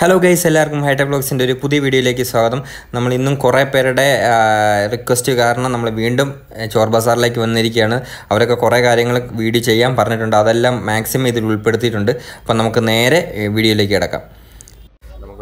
hello guys എല്ലാവർക്കും hitech ബ്ലോഗ്സിൻ്റെ ഒരു പുതിയ വീഡിയോയിലേക്ക് സ്വാഗതം നമ്മൾ ഇന്നും കുറേ പേരുടെ റിക്വസ്റ്റ് കാരണം നമ്മൾ വീണ്ടും ചോർ ബസാറിലേക്ക് വന്നിരിക്കുകയാണ് അവരൊക്കെ കുറേ കാര്യങ്ങൾ വീഡിയോ ചെയ്യാൻ പറഞ്ഞിട്ടുണ്ട് അതെല്ലാം മാക്സിമം ഇതിൽ ഉൾപ്പെടുത്തിയിട്ടുണ്ട് അപ്പം നമുക്ക് നേരെ വീഡിയോയിലേക്ക് കിടക്കാം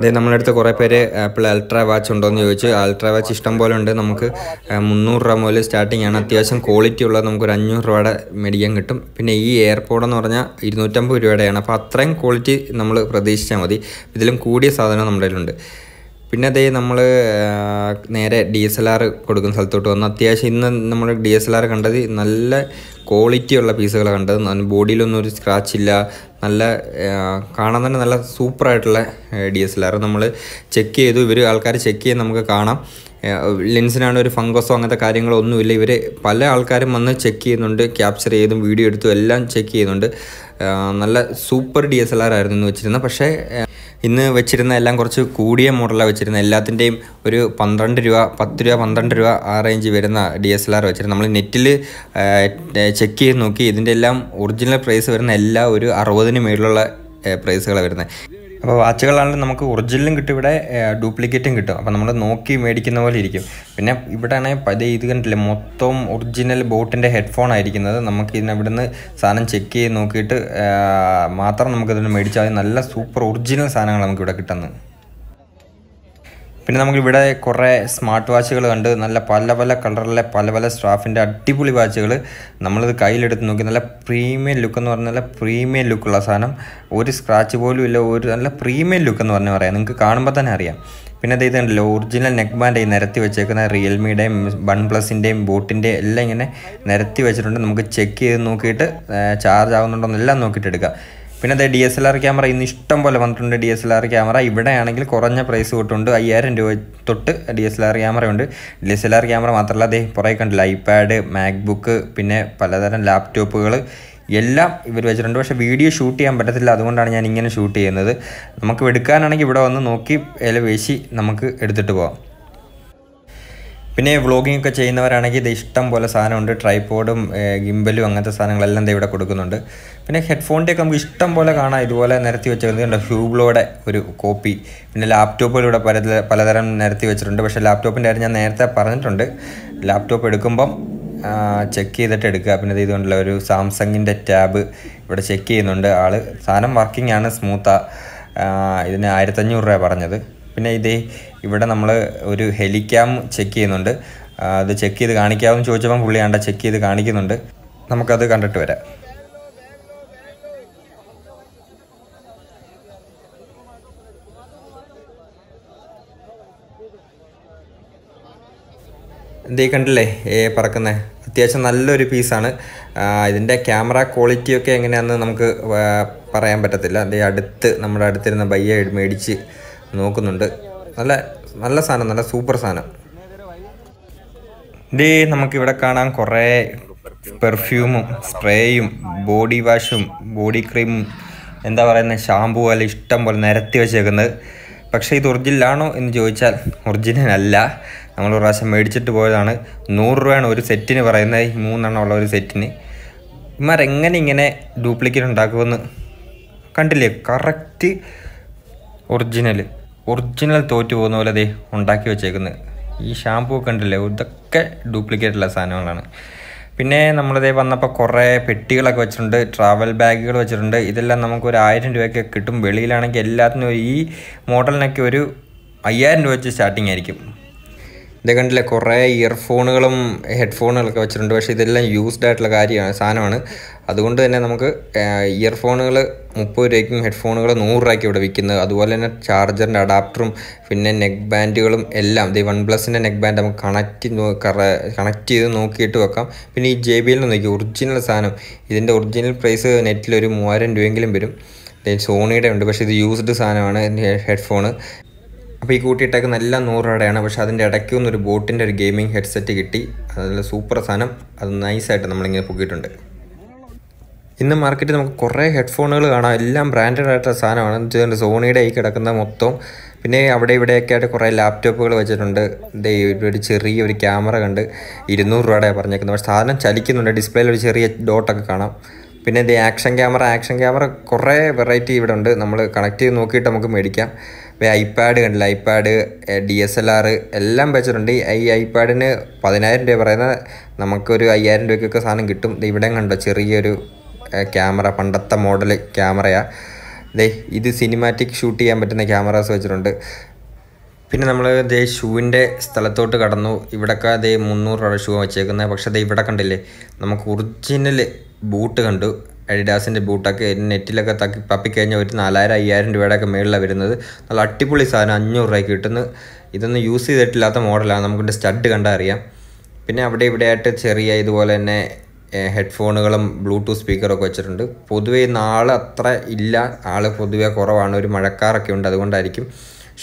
ഇത് നമ്മുടെ അടുത്ത് കുറേ പേര് ആപ്പിൾ അൾട്രാ വാച്ച് ഉണ്ടോയെന്ന് ചോദിച്ചു അൾട്രാ വാച്ച് ഇഷ്ടം പോലെ ഉണ്ട് നമുക്ക് മുന്നൂറ് രൂപ മുതൽ സ്റ്റാർട്ടിംഗ് ആണ് അത്യാവശ്യം ക്വാളിറ്റി ഉള്ളത് നമുക്കൊരു അഞ്ഞൂറ് രൂപയുടെ മേടിക്കാൻ കിട്ടും പിന്നെ ഈ എയർപോഡ് എന്ന് പറഞ്ഞാൽ ഇരുന്നൂറ്റമ്പത് രൂപയുടെയാണ് അപ്പോൾ അത്രയും ക്വാളിറ്റി നമ്മൾ പ്രതീക്ഷിച്ചാൽ മതി ഇതിലും കൂടിയ സാധനം നമ്മുടെ കയ്യിലുണ്ട് പിന്നെ അതേ നമ്മൾ നേരെ ഡി എസ് എൽ ആർ കൊടുക്കുന്ന സ്ഥലത്തോട്ട് വന്നു അത്യാവശ്യം ഇന്ന് നമ്മൾ ഡി എസ് എൽ ആർ കണ്ടത് നല്ല ഉള്ള പീസുകൾ കണ്ടത് ബോഡിയിലൊന്നും ഒരു സ്ക്രാച്ച് ഇല്ല നല്ല കാണാൻ തന്നെ നല്ല സൂപ്പറായിട്ടുള്ള ഡി എസ് എൽ ആർ നമ്മൾ ചെക്ക് ചെയ്തു ഇവർ ആൾക്കാർ ചെക്ക് ചെയ്ത് നമുക്ക് കാണാം ലെൻസിനാണ് ഒരു ഫംഗസോ അങ്ങനത്തെ കാര്യങ്ങളൊന്നുമില്ല ഇവർ പല ആൾക്കാരും വന്ന് ചെക്ക് ചെയ്യുന്നുണ്ട് ക്യാപ്ചർ ചെയ്തും വീഡിയോ എടുത്തും എല്ലാം ചെക്ക് ചെയ്യുന്നുണ്ട് നല്ല super D S L R ആയിരുന്നു എന്ന് വെച്ചിരുന്നത് പക്ഷേ ഇന്ന് വെച്ചിരുന്ന എല്ലാം കുറച്ച് കൂടിയ മോഡലാണ് വെച്ചിരുന്നത് എല്ലാത്തിൻ്റെയും ഒരു പന്ത്രണ്ട് രൂപ പത്ത് രൂപ പന്ത്രണ്ട് രൂപ ആ റേഞ്ച് വരുന്ന ഡി എസ് എൽ ആർ വെച്ചിരുന്നത് നമ്മൾ നെറ്റിൽ ചെക്ക് ചെയ്ത് നോക്കി ഇതിൻ്റെ എല്ലാം ഒറിജിനൽ പ്രൈസ് വരുന്ന എല്ലാ ഒരു അറുപതിന് മേളിലുള്ള പ്രൈസുകളാണ് വരുന്നത് അപ്പോൾ വാച്ചുകളാണെങ്കിൽ നമുക്ക് ഒറിജിനലും കിട്ടും ഇവിടെ ഡ്യൂപ്ലിക്കേറ്റും കിട്ടും അപ്പോൾ നമ്മൾ നോക്കി മേടിക്കുന്ന പോലെ ഇരിക്കും പിന്നെ ഇവിടെ ആണെങ്കിൽ പതേ ഇത് കണ്ടില്ലേ മൊത്തം ഒറിജിനൽ ബോട്ടിൻ്റെ ഹെഡ്ഫോൺ ആയിരിക്കുന്നത് നമുക്ക് ഇതിനെ നിന്ന് സാധനം ചെക്ക് ചെയ്ത് നോക്കിയിട്ട് മാത്രം നമുക്കിതിന് മേടിച്ചാൽ നല്ല സൂപ്പർ ഒറിജിനൽ സാധനങ്ങൾ നമുക്കിവിടെ കിട്ടുന്നത് പിന്നെ നമുക്കിവിടെ കുറേ സ്മാർട്ട് വാച്ചുകൾ കണ്ട് നല്ല പല പല കളറിലെ പല പല സ്റ്റാഫിൻ്റെ അടിപൊളി വാച്ചുകൾ നമ്മളിത് കയ്യിലെടുത്ത് നോക്കി നല്ല പ്രീമിയം ലുക്ക് എന്ന് പറഞ്ഞാൽ നല്ല പ്രീമിയം ലുക്കുള്ള സാധനം ഒരു സ്ക്രാച്ച് പോലും ഇല്ല ഒരു നല്ല പ്രീമിയം ലുക്ക് എന്ന് പറഞ്ഞാൽ പറയാം നിങ്ങൾക്ക് കാണുമ്പോൾ തന്നെ അറിയാം പിന്നെ അതായത് ഉണ്ടല്ലോ ഒറിജിനൽ നെക്ക് ബാൻഡ് ഈ നിരത്തി വെച്ചേക്കുന്ന റിയൽമിയുടെയും വൺ പ്ലസിൻ്റെയും ബോട്ടിൻ്റെയും എല്ലാം ഇങ്ങനെ നിരത്തി വെച്ചിട്ടുണ്ട് നമുക്ക് ചെക്ക് ചെയ്ത് നോക്കിയിട്ട് ചാർജ് ആകുന്നുണ്ടോ എന്നെല്ലാം നോക്കിയിട്ട് എടുക്കാം പിന്നെ അതേ D S L R camera ഇന്ന് ഇഷ്ടം പോലെ വന്നിട്ടുണ്ട് D S L R camera ഇവിടെയാണെങ്കിൽ കുറഞ്ഞ പ്രൈസ് കിട്ടുന്നുണ്ട് അയ്യായിരം രൂപ തൊട്ട് D S L R camera ഉണ്ട് D S L R camera മാത്രമല്ല അതേ കുറേ കണ്ടില്ല ഐപാഡ് മാക്ബുക്ക് പിന്നെ പലതരം ലാപ്ടോപ്പുകൾ എല്ലാം ഇവർ വെച്ചിട്ടുണ്ട് പക്ഷേ വീഡിയോ ഷൂട്ട് ചെയ്യാൻ പറ്റത്തില്ല അതുകൊണ്ടാണ് ഞാൻ ഇങ്ങനെ ഷൂട്ട് ചെയ്യുന്നത് നമുക്ക് എടുക്കാനാണെങ്കിൽ ഇവിടെ വന്ന് നോക്കി ഇല വേശി നമുക്ക് എടുത്തിട്ട് പോകാം പിന്നെ വ്ളോഗിംഗ് ഒക്കെ ചെയ്യുന്നവരാണെങ്കിൽ ഇത് ഇഷ്ടം പോലെ സാധനമുണ്ട് ട്രൈപോഡും ഗിംബലും അങ്ങനത്തെ സാധനങ്ങളെല്ലാം ഇവിടെ കൊടുക്കുന്നുണ്ട് പിന്നെ ഹെഡ്ഫോണിൻ്റെയൊക്കെ നമുക്ക് ഇഷ്ടം പോലെ കാണാം ഇതുപോലെ നിരത്തി വെച്ചിട്ടുണ്ട് ഹ്യൂബ്ലോടെ ഒരു കോപ്പി പിന്നെ ലാപ്ടോപ്പിലൂടെ പല പലതരം നിരത്തി വെച്ചിട്ടുണ്ട് പക്ഷേ ലാപ്ടോപ്പിൻ്റെ കാര്യം ഞാൻ നേരത്തെ പറഞ്ഞിട്ടുണ്ട് ലാപ്ടോപ്പ് എടുക്കുമ്പം ചെക്ക് ചെയ്തിട്ട് എടുക്കുക പിന്നെ ഇത് ഇതുകൊണ്ടുള്ള ഒരു സാംസങ്ങിൻ്റെ ടാബ് ഇവിടെ ചെക്ക് ചെയ്യുന്നുണ്ട് ആൾ സാധനം വർക്കിംഗ് ആണ് സ്മൂത്താ ഇതിന് ആയിരത്തഞ്ഞൂറ് രൂപ പറഞ്ഞത് പിന്നെ ഇതേ ഇവിടെ നമ്മൾ ഒരു ഹെലിക്യാം ചെക്ക് ചെയ്യുന്നുണ്ട് അത് ചെക്ക് ചെയ്ത് കാണിക്കാമെന്ന് ചോദിച്ചപ്പം പുള്ളിയാണ്ട ചെക്ക് ചെയ്ത് കാണിക്കുന്നുണ്ട് നമുക്കത് കണ്ടിട്ട് വരാം ഇതേ കണ്ടില്ലേ പറക്കുന്നത് അത്യാവശ്യം നല്ലൊരു പീസാണ് ഇതിൻ്റെ ക്യാമറ ക്വാളിറ്റിയൊക്കെ എങ്ങനെയാണെന്ന് നമുക്ക് പറയാൻ പറ്റത്തില്ല അതേ അടുത്ത് നമ്മുടെ അടുത്തിരുന്ന ബയ്യ മേടിച്ച് നോക്കുന്നുണ്ട് നല്ല നല്ല സാധനം നല്ല സൂപ്പർ സാധനം ഇതേ നമുക്കിവിടെ കാണാൻ കുറേ പെർഫ്യൂമും സ്പ്രേയും ബോഡി വാഷും ബോഡി ക്രീമും എന്താ പറയുന്നത് ഷാമ്പു പോലെ ഇഷ്ടം പോലെ നിരത്തി വെച്ചേക്കുന്നത് പക്ഷേ ഇത് ഒറിജിനലാണോ എന്ന് ചോദിച്ചാൽ ഒറിജിനൽ അല്ല നമ്മൾ ഒരു പ്രാവശ്യം മേടിച്ചിട്ട് പോയതാണ് നൂറ് രൂപയാണ് ഒരു സെറ്റിന് പറയുന്നത് ഈ മൂന്നെണ്ണം ഉള്ള ഒരു സെറ്റിന് എങ്ങനെ ഇങ്ങനെ ഡ്യൂപ്ലിക്കേറ്റ് ഉണ്ടാക്കുമെന്ന് കണ്ടില്ലേ കറക്റ്റ് ഒറിജിനൽ ഒറിജിനൽ തോറ്റു പോകുന്ന പോലെ അതേ ഉണ്ടാക്കി വെച്ചേക്കുന്നത് ഈ ഷാമ്പൂ കണ്ടില്ലേ ഇതൊക്കെ ഡ്യൂപ്ലിക്കേറ്റ് ഉള്ള സാധനങ്ങളാണ് പിന്നെ നമ്മളിതേ വന്നപ്പോൾ കുറേ പെട്ടികളൊക്കെ വെച്ചിട്ടുണ്ട് ട്രാവൽ ബാഗുകൾ വെച്ചിട്ടുണ്ട് ഇതെല്ലാം നമുക്ക് ഒരു ആയിരം രൂപയ്ക്ക് കിട്ടും വെളിയിലാണെങ്കിൽ എല്ലാത്തിനും ഈ മോഡലിനൊക്കെ ഒരു അയ്യായിരം രൂപ വെച്ച് സ്റ്റാർട്ടിംഗ് ആയിരിക്കും ഇതേ കണ്ടില്ലേ കുറേ ഇയർഫോണുകളും ഹെഡ്ഫോണുകളൊക്കെ വെച്ചിട്ടുണ്ട് പക്ഷേ ഇതെല്ലാം യൂസ്ഡ് ആയിട്ടുള്ള കാര്യമാണ് സാധനമാണ് അതുകൊണ്ട് തന്നെ നമുക്ക് ഇയർഫോണുകൾ മുപ്പത് രൂപയ്ക്കും ഹെഡ്ഫോണുകൾ നൂറ് രൂപയ്ക്ക് ഇവിടെ വിൽക്കുന്നത് അതുപോലെ തന്നെ ചാർജറിൻ്റെ അഡാപ്റ്ററും പിന്നെ നെക്ക് ബാൻഡുകളും എല്ലാം ഇത് വൺ പ്ലസിൻ്റെ നെക്ക് ബാൻഡ് നമുക്ക് കണക്റ്റ് കണക്റ്റ് ചെയ്ത് നോക്കിയിട്ട് വെക്കാം പിന്നെ ഈ ജെ ബി എൽ നോക്കി ഒറിജിനൽ സാധനം ഇതിൻ്റെ ഒറിജിനൽ പ്രൈസ് നെറ്റിൽ ഒരു മൂവായിരം രൂപയെങ്കിലും വരും സോണിയുടെ ഉണ്ട് പക്ഷേ ഇത് യൂസ്ഡ് സാധനമാണ് ഹെഡ്ഫോൺ അപ്പോൾ ഈ കൂട്ടിയിട്ടൊക്കെ എല്ലാം നൂറ് രൂപയുടെയാണ് പക്ഷേ അതിൻ്റെ ഇടയ്ക്ക് നിന്ന് ഒരു ബോട്ടിൻ്റെ ഒരു ഗെയിമിംഗ് ഹെഡ്സെറ്റ് കിട്ടി അതിൽ സൂപ്പർ സാധനം അത് നൈസായിട്ട് നമ്മളിങ്ങനെ പൊക്കിയിട്ടുണ്ട് ഇന്ന് മാർക്കറ്റിൽ നമുക്ക് കുറേ ഹെഡ്ഫോണുകൾ കാണാം എല്ലാം ബ്രാൻഡഡ് ആയിട്ടുള്ള സാധനമാണ് വെച്ചാൽ സോണിയുടെ ഈ കിടക്കുന്ന മൊത്തം പിന്നെ അവിടെ ഇവിടെയൊക്കെ ആയിട്ട് കുറേ ലാപ്ടോപ്പുകൾ വെച്ചിട്ടുണ്ട് ഒരു ചെറിയ ഒരു ക്യാമറ കണ്ട് ഇരുന്നൂറ് രൂപയുടെ പറഞ്ഞേക്കുന്നത് പക്ഷേ സാധനം ചലിക്കുന്നുണ്ട് ഡിസ്പ്ലേയിൽ ഒരു ചെറിയ ഡോട്ടൊക്കെ കാണാം പിന്നെ ഇത് ആക്ഷൻ ക്യാമറ ആക്ഷൻ ക്യാമറ കുറേ വെറൈറ്റി ഇവിടെ ഉണ്ട് നമ്മൾ കണക്ട് ചെയ്ത് നോക്കിയിട്ട് നമുക്ക് മേടിക്കാം ഐപാഡ് കണ്ടില്ല iPad D S L R എല്ലാം വെച്ചിട്ടുണ്ട് ഈ ഐപാഡിന് പതിനായിരം രൂപ പറയുന്ന നമുക്കൊരു അയ്യായിരം രൂപയ്ക്കൊക്കെ സാധനം കിട്ടും ഇവിടെ കണ്ടോ ചെറിയൊരു ക്യാമറ പണ്ടത്തെ മോഡൽ ക്യാമറയാണ് ദേ ഇത് സിനിമാറ്റിക് ഷൂട്ട് ചെയ്യാൻ പറ്റുന്ന ക്യാമറാസ് വെച്ചിട്ടുണ്ട് പിന്നെ നമ്മൾ ദേ ഷൂവിൻ്റെ സ്ഥലത്തോട്ട് കടന്നു ഇവിടൊക്കെ ദേ മുന്നൂറ് രൂപയുടെ ഷൂ വെച്ചേക്കുന്നത് പക്ഷേ ദേ ഇവിടെ കണ്ടില്ലേ നമുക്ക് ഒറിജിനൽ ബൂട്ട് കണ്ടു എഡിഡാസിൻ്റെ ബൂട്ടൊക്കെ നെറ്റിലൊക്കെ തക്കി പപ്പിക്കഴിഞ്ഞാൽ ഒരു നാലായിരം അയ്യായിരം രൂപയുടെയൊക്കെ മേളിലാണ് വരുന്നത് നല്ല അടിപൊളി സാധനം അഞ്ഞൂറ് രൂപയ്ക്ക് കിട്ടുന്നു ഇതൊന്നും യൂസ് ചെയ്തിട്ടില്ലാത്ത മോഡലാണ് നമുക്കിൻ്റെ സ്റ്റഡ് കണ്ടാൽ അറിയാം പിന്നെ അവിടെ ആയിട്ട് ചെറിയ ഇതുപോലെ തന്നെ ഹെഡ്ഫോണുകളും ബ്ലൂടൂത്ത് സ്പീക്കറൊക്കെ വെച്ചിട്ടുണ്ട് പൊതുവേ നാൾ അത്ര ഇല്ല ആൾ പൊതുവേ കുറവാണ് ഒരു മഴക്കാറൊക്കെ ഉണ്ട് അതുകൊണ്ടായിരിക്കും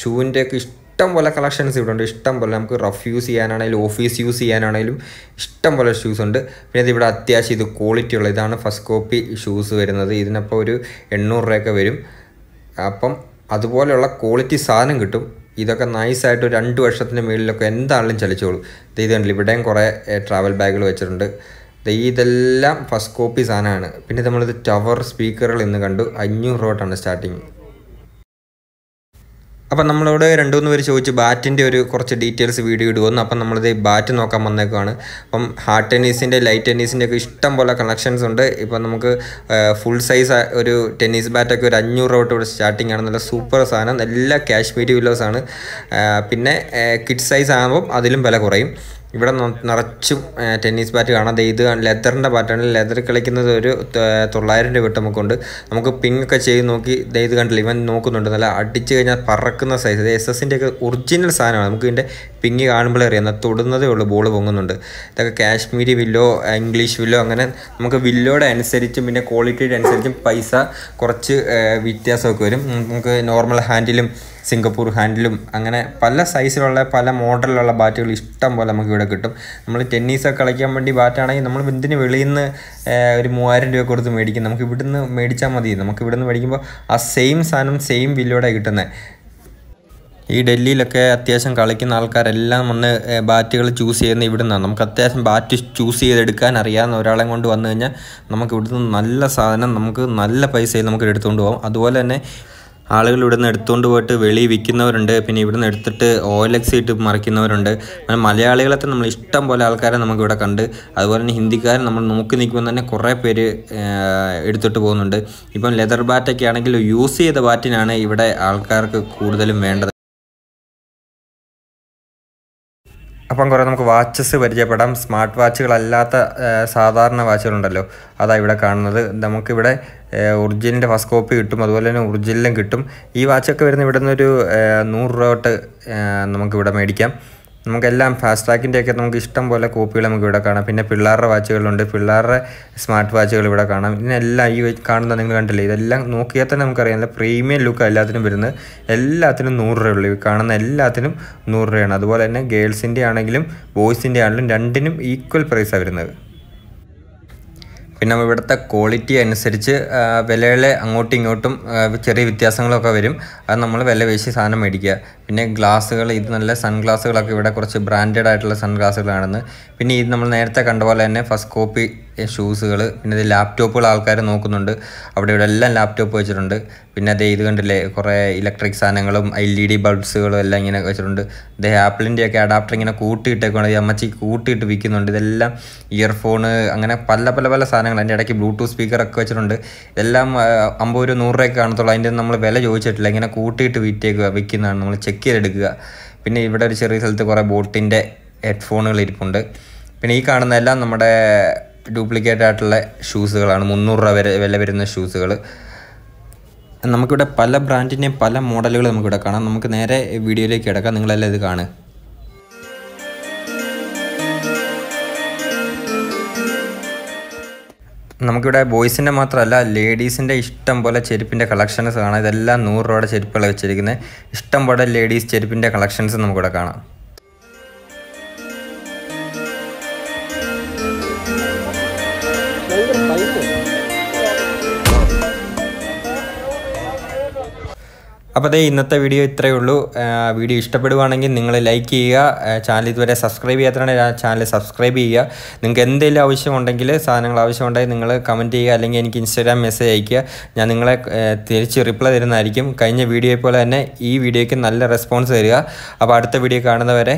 ഷൂവിൻ്റെയൊക്കെ ഇഷ്ടം ഇഷ്ടം പോലെ കളക്ഷൻസ് ഇവിടെ ഉണ്ട് ഇഷ്ടം പോലെ നമുക്ക് റഫ് യൂസ് ചെയ്യാനാണെങ്കിലും ഓഫീസ് യൂസ് ചെയ്യാനാണെങ്കിലും ഇഷ്ടം പോലെ ഷൂസ് ഉണ്ട് പിന്നെ ഇതിവിടെ അത്യാവശ്യം ഇത് ക്വാളിറ്റി ഉള്ള ഇതാണ് ഫസ്റ്റ് കോപ്പി ഷൂസ് വരുന്നത് ഇതിനപ്പോൾ ഒരു എണ്ണൂറ് രൂപയൊക്കെ വരും അപ്പം അതുപോലെയുള്ള ക്വാളിറ്റി സാധനം കിട്ടും ഇതൊക്കെ നൈസായിട്ട് രണ്ട് വർഷത്തിന് മുകളിലൊക്കെ എന്താണെങ്കിലും ചലിച്ചോളൂ ഇത് കണ്ടില്ല ഇവിടെയും കുറേ ട്രാവൽ ബാഗുകൾ വെച്ചിട്ടുണ്ട് ഇതെല്ലാം ഫസ്റ്റ് കോപ്പി സാധനമാണ് പിന്നെ നമ്മളിത് ടവർ സ്പീക്കറുകൾ ഇന്ന് കണ്ടു അഞ്ഞൂറ് രൂപ സ്റ്റാർട്ടിങ് അപ്പം നമ്മളോട് രണ്ട് മൂന്ന് പേര് ചോദിച്ച് ബാറ്റിൻ്റെ ഒരു കുറച്ച് ഡീറ്റെയിൽസ് വീഡിയോ ഇടുമെന്ന് അപ്പം നമ്മളിത് ബാറ്റ് നോക്കാൻ വന്നേക്കുവാണ് അപ്പം ഹാർഡ് ടെന്നീസിൻ്റെ ലൈറ്റ് ടെന്നീസിൻ്റെ ഒക്കെ ഇഷ്ടം പോലെ കളക്ഷൻസ് ഉണ്ട് ഇപ്പം നമുക്ക് ഫുൾ സൈസ് ഒരു ടെന്നീസ് ബാറ്റൊക്കെ ഒരു അഞ്ഞൂറ് രൂപ തൊട്ട് സ്റ്റാർട്ടിംഗ് ആണ് നല്ല സൂപ്പർ സാധനം നല്ല കാശ്മീരി വില്ലോസാണ് പിന്നെ കിഡ് സൈസ് ആകുമ്പം അതിലും വില കുറയും ഇവിടെ നിറച്ചും ടെന്നീസ് ബാറ്റ് കാണാം ഇത് ലെതറിൻ്റെ ബാറ്റാണ് ലെതർ കളിക്കുന്നത് ഒരു തൊള്ളായിരം രൂപ വിട്ട് നമുക്കുണ്ട് നമുക്ക് പിങ് ഒക്കെ ചെയ്ത് നോക്കി ഇത് കണ്ടില്ല ഇവൻ നോക്കുന്നുണ്ട് നല്ല അടിച്ച് കഴിഞ്ഞാൽ പറക്കുന്ന സൈസ് എസ് എസിൻ്റെ ഒക്കെ ഒറിജിനൽ സാധനമാണ് നമുക്ക് ഇതിൻ്റെ പിങ് കാണുമ്പോഴേ അറിയാം എന്നാൽ തൊടുന്നതേ ഉള്ളൂ ബോൾ പൊങ്ങുന്നുണ്ട് ഇതൊക്കെ കാശ്മീരി വില്ലോ ഇംഗ്ലീഷ് വില്ലോ അങ്ങനെ നമുക്ക് വില്ലോടെ അനുസരിച്ചും പിന്നെ ക്വാളിറ്റിയുടെ അനുസരിച്ചും പൈസ കുറച്ച് വ്യത്യാസമൊക്കെ വരും നമുക്ക് നോർമൽ ഹാൻഡിലും സിംഗപ്പൂർ ഹാൻഡിലും അങ്ങനെ പല സൈസിലുള്ള പല മോഡലിലുള്ള ബാറ്റുകൾ ഇഷ്ടം പോലെ നമുക്ക് ഇവിടെ കിട്ടും നമ്മൾ ടെന്നീസൊക്കെ കളിക്കാൻ വേണ്ടി ബാറ്റാണെങ്കിൽ നമ്മൾ എന്തിന് വെളിയിൽ നിന്ന് ഒരു മൂവായിരം രൂപ കൊടുത്ത് മേടിക്കും നമുക്ക് ഇവിടുന്ന് മേടിച്ചാൽ മതി നമുക്ക് ഇവിടുന്ന് മേടിക്കുമ്പോൾ ആ സെയിം സാധനം സെയിം ബില്ലോടെ കിട്ടുന്നത് ഈ ഡൽഹിയിലൊക്കെ അത്യാവശ്യം കളിക്കുന്ന ആൾക്കാരെല്ലാം വന്ന് ബാറ്റുകൾ ചൂസ് ചെയ്യുന്ന ഇവിടെ നിന്നാണ് നമുക്ക് അത്യാവശ്യം ബാറ്റ് ചൂസ് ചെയ്തെടുക്കാൻ അറിയാവുന്ന ഒരാളെ കൊണ്ട് വന്നു കഴിഞ്ഞാൽ നമുക്ക് ഇവിടുന്ന് നല്ല സാധനം നമുക്ക് നല്ല പൈസയിൽ നമുക്ക് എടുത്തുകൊണ്ട് പോകാം അതുപോലെ തന്നെ ആളുകൾ നിന്ന് എടുത്തുകൊണ്ട് പോയിട്ട് വെളി വിൽക്കുന്നവരുണ്ട് പിന്നെ നിന്ന് എടുത്തിട്ട് ഓലക്സ് ഇട്ട് മറിക്കുന്നവരുണ്ട് അങ്ങനെ മലയാളികളെ തന്നെ നമ്മൾ ഇഷ്ടം പോലെ ആൾക്കാരെ നമുക്ക് ഇവിടെ കണ്ട് അതുപോലെ തന്നെ ഹിന്ദിക്കാരൻ നമ്മൾ നോക്കി നിൽക്കുമ്പോൾ തന്നെ കുറേ പേര് എടുത്തിട്ട് പോകുന്നുണ്ട് ഇപ്പം ലെതർ ബാറ്റൊക്കെ ആണെങ്കിൽ യൂസ് ചെയ്ത ബാറ്റിനാണ് ഇവിടെ ആൾക്കാർക്ക് കൂടുതലും വേണ്ടത് അപ്പം കുറേ നമുക്ക് വാച്ചസ് പരിചയപ്പെടാം സ്മാർട്ട് വാച്ചുകളല്ലാത്ത സാധാരണ വാച്ചുകളുണ്ടല്ലോ അതാണ് ഇവിടെ കാണുന്നത് നമുക്കിവിടെ ഒറിജിനലിൻ്റെ ഫസ്റ്റ് കോപ്പി കിട്ടും അതുപോലെ തന്നെ ഒറിജിനലും കിട്ടും ഈ വാച്ചൊക്കെ വരുന്ന ഇവിടെ നിന്നൊരു നൂറ് രൂപ തൊട്ട് നമുക്കിവിടെ മേടിക്കാം നമുക്കെല്ലാം ഫാസ്റ്റ് ട്രാക്കിൻ്റെയൊക്കെ നമുക്ക് ഇഷ്ടം പോലെ കോപ്പികൾ നമുക്ക് ഇവിടെ കാണാം പിന്നെ പിള്ളേരുടെ വാച്ചുകളുണ്ട് പിള്ളേരുടെ സ്മാർട്ട് വാച്ചുകൾ ഇവിടെ കാണാം എല്ലാം ഈ കാണുന്ന നിങ്ങൾ കണ്ടില്ലേ ഇതെല്ലാം നോക്കിയാൽ തന്നെ നമുക്കറിയാം നല്ല പ്രീമിയം ലുക്ക് എല്ലാത്തിനും വരുന്നത് എല്ലാത്തിനും നൂറ് രൂപയുള്ളൂ ഈ കാണുന്ന എല്ലാത്തിനും നൂറ് രൂപയാണ് അതുപോലെ തന്നെ ഗേൾസിൻ്റെ ആണെങ്കിലും ബോയ്സിൻ്റെ ആണെങ്കിലും രണ്ടിനും ഈക്വൽ പ്രൈസാണ് വരുന്നത് പിന്നെ ഇവിടുത്തെ ക്വാളിറ്റി അനുസരിച്ച് വിലകളെ അങ്ങോട്ടും ഇങ്ങോട്ടും ചെറിയ വ്യത്യാസങ്ങളൊക്കെ വരും അത് നമ്മൾ വില വേശി സാധനം മേടിക്കുക പിന്നെ ഗ്ലാസ്സുകൾ ഇത് നല്ല സൺ ഗ്ലാസ്സുകളൊക്കെ ഇവിടെ കുറച്ച് ബ്രാൻഡഡ് ആയിട്ടുള്ള സൺ പിന്നെ ഇത് നമ്മൾ നേരത്തെ കണ്ട പോലെ തന്നെ ഫസ്റ്റ് കോപ്പി ഷൂസുകൾ പിന്നെ ഇത് ലാപ്ടോപ്പുകൾ ആൾക്കാർ നോക്കുന്നുണ്ട് അവിടെ ഇവിടെ എല്ലാം ലാപ്ടോപ്പ് വെച്ചിട്ടുണ്ട് പിന്നെ അതേ ഇത് കണ്ടില്ലേ കുറേ ഇലക്ട്രിക് സാധനങ്ങളും എൽ ഇ ഡി ബൾബ്സുകളും എല്ലാം ഇങ്ങനെ വെച്ചിട്ടുണ്ട് ഇത് ഒക്കെ അഡാപ്റ്റർ ഇങ്ങനെ കൂട്ടിയിട്ടേക്കാണ് ഈ അമ്മച്ചി കൂട്ടിയിട്ട് വിൽക്കുന്നുണ്ട് ഇതെല്ലാം ഇയർഫോണ് അങ്ങനെ പല പല പല സാധനങ്ങൾ അതിൻ്റെ ഇടയ്ക്ക് ബ്ലൂടൂത്ത് സ്പീക്കറൊക്കെ വെച്ചിട്ടുണ്ട് ഇതെല്ലാം അമ്പത് രൂപ നൂറ് രൂപയൊക്കെ കാണത്തുള്ളൂ അതിൻ്റെ നമ്മൾ വില ചോദിച്ചിട്ടില്ല ഇങ്ങനെ കൂട്ടിയിട്ട് വിറ്റേക്കുക വിൽക്കുന്നതാണ് നമ്മൾ ചെക്ക് ചെയ്തെടുക്കുക പിന്നെ ഇവിടെ ഒരു ചെറിയ സ്ഥലത്ത് കുറേ ബോട്ടിൻ്റെ ഹെഡ്ഫോണുകൾ ഇരിപ്പുണ്ട് പിന്നെ ഈ കാണുന്നതെല്ലാം എല്ലാം നമ്മുടെ ഡ്യൂപ്ലിക്കേറ്റ് ആയിട്ടുള്ള ഷൂസുകളാണ് മുന്നൂറ് രൂപ വരെ വില വരുന്ന ഷൂസുകൾ നമുക്കിവിടെ പല ബ്രാൻഡിൻ്റെയും പല മോഡലുകൾ നമുക്കിവിടെ കാണാം നമുക്ക് നേരെ വീഡിയോയിലേക്ക് കിടക്കാം നിങ്ങളെല്ലാം ഇത് കാണുക നമുക്കിവിടെ ബോയ്സിൻ്റെ മാത്രമല്ല ലേഡീസിൻ്റെ ഇഷ്ടം പോലെ ചെരുപ്പിൻ്റെ കളക്ഷൻസ് കാണാം ഇതെല്ലാം നൂറ് രൂപയുടെ ചെരുപ്പുകൾ വെച്ചിരിക്കുന്നത് ഇഷ്ടം പോലെ ലേഡീസ് ചെരുപ്പിൻ്റെ കളക്ഷൻസ് നമുക്കിവിടെ കാണാം അപ്പോൾ അതേ ഇന്നത്തെ വീഡിയോ ഇത്രയേ ഉള്ളൂ വീഡിയോ ഇഷ്ടപ്പെടുവാണെങ്കിൽ നിങ്ങൾ ലൈക്ക് ചെയ്യുക ചാനൽ ഇതുവരെ സബ്സ്ക്രൈബ് ആ ചാനൽ സബ്സ്ക്രൈബ് ചെയ്യുക നിങ്ങൾക്ക് എന്തെങ്കിലും ആവശ്യമുണ്ടെങ്കിൽ സാധനങ്ങൾ ആവശ്യമുണ്ടെങ്കിൽ നിങ്ങൾ കമൻറ്റ് ചെയ്യുക അല്ലെങ്കിൽ എനിക്ക് ഇൻസ്റ്റാഗ്രാം മെസ്സേജ് അയയ്ക്കുക ഞാൻ നിങ്ങളെ തിരിച്ച് റിപ്ലൈ തരുന്നതായിരിക്കും കഴിഞ്ഞ വീഡിയോയെ പോലെ തന്നെ ഈ വീഡിയോയ്ക്ക് നല്ല റെസ്പോൺസ് തരിക അപ്പോൾ അടുത്ത വീഡിയോ കാണുന്നവരെ